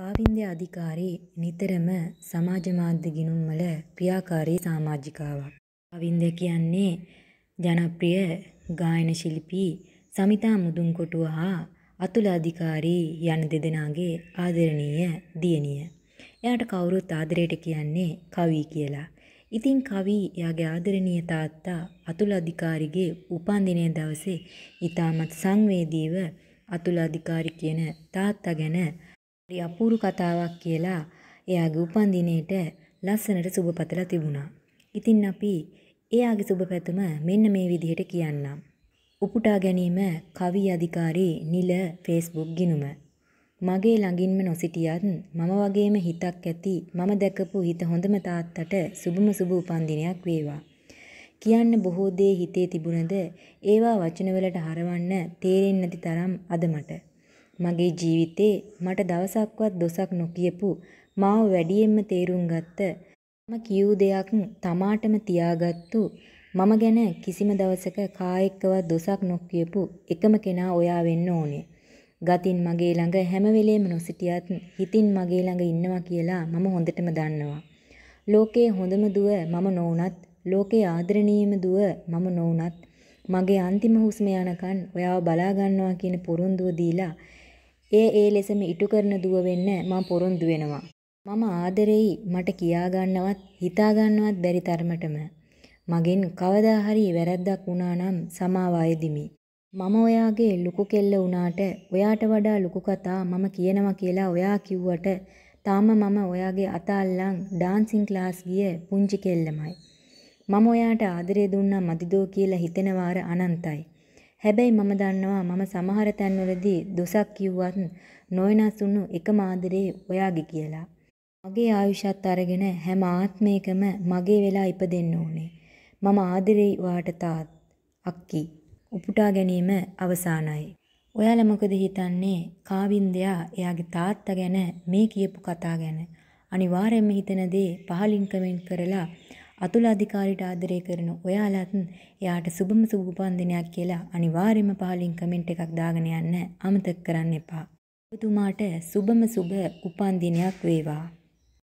කාවින්ද අධිකාරී නිතරම සමාජ මාධ්‍ය ගිණුම් වල ක්‍රියාකාරී සාමාජිකාවක්. කාවින්ද කියන්නේ ජනප්‍රිය ගායන ශිල්පී සමිතා මුදුන්කොටුව හා අතුල අධිකාරී යන දෙදෙනාගේ ආදරණීය දියණිය. එයාට කවුරුත් ආදරේට කියන්නේ කවී කියලා. ඉතින් කවී එයාගේ ආදරණීය තාත්තා අතුල අධිකාරිගේ උපන්දිනය දවසේ ඉතාමත් සංවේදීව අතුල අධිකාරි කියන තාත්තා ගැන අපූරු කතාවක් කියලා එයාගේ උපන්දිනේට ලස්සනට සුභ පතලා තිබුණා. ඉතින් අපි එයාගේ සුභ පැතුම මෙන්න මේ විදිහට කියන්නම්. උපුටා ගැනීම කවි අධිකාරී නිල ෆේස්බුක් ගිණුම. මගේ ළඟින්ම නොසිටියත් මම වගේම හිතක් ඇති මම දැකපු හිත හොඳම තාත්තට සුභම සුභ උපන්දිනයක් වේවා. කියන්න බොහෝ දේ හිතේ තිබුණද ඒවා වචනවලට හරවන්න තේරෙන්නේ නැති තරම් අද මට. මගේ ජීවිතේ මට දවසක්වත් දොසක් නොකියපු මාව වැඩියෙන්ම තේරුම් ගත්ත මම කියූ දෙයක් තමාටම තියාගත්තු මම ගැන කිසිම දවසක කා එක්කවත් දොසක් නොකියපු එකම කෙනා ඔයා වෙන්න ඕනේ. ගතින් මගේ ළඟ හැම වෙලේම නොසිටියත් හිතින් මගේ ළඟ ඉන්නවා කියලා මම හොඳටම දන්නවා. ලෝකේ හොඳම දුව මම නොවුනත් ලෝකේ ආදරණීයම දුව මම නොවුනත් මගේ අන්තිම හුස්ම යනකන් ඔයාව බලා ගන්නවා කියන පොරොන්දුව දීලා එය ඒ ලෙසම ඉටු කරන දුව වෙන්න මම පොරොන්දු වෙනවා. මම ආදරෙයි මට කියා ගන්නවත් හිතා ගන්නවත් බැරි තරමටම මගෙන් කවදා හරි වැරද්දක් වුණා නම් සමාව අයදිමි. මම ඔයාගේ ලুকু කෙල්ල වුණාට ඔයාට වඩා ලুকু කතා මම කියනවා කියලා ඔයා කිව්වට තාම මම ඔයාගේ අතාල්ලන් ඩාන්සින් ක්ලාස් ගිය පුංචි කෙල්ලමයි. මම ඔයාට ආදරය දුන්නා මදිදෝ කියලා හිතෙනවාර අනන්තයි. හැබැයි මම දන්නවා මම සමහර තැන්වලදී දොසක් කිව්වත් නොවෙනස් වුණු එකම ආදරේ ඔයාගේ කියලා. මගේ ආයුෂත් අරගෙන හැම ආත්මයකම මගේ වෙලා ඉපදෙන්න ඕනේ. මම ආදරෙයි ඔයාට තාත් අක්කි. උපුටා ගැනීම අවසానයි. ඔයාලා මොකද හිතන්නේ කාවින්දයා එයාගේ තාත්තා ගැන මේ කියපු කතා ගැන? අනිවාර්යයෙන්ම හිතන දේ පහලින් කමෙන්ට් කරලා අතුල අධිකාරිට ආදරය කරන ඔයාලත් එයාට සුබම සුබ උපන්දිනයක් කියලා අනිවාර්යයෙන්ම පහලින් කමෙන්ට් එකක් දාගෙන යන්න අමතක කරන්න එපා. ඔබතුමාට සුබම සුබ උපන්දිනයක් වේවා.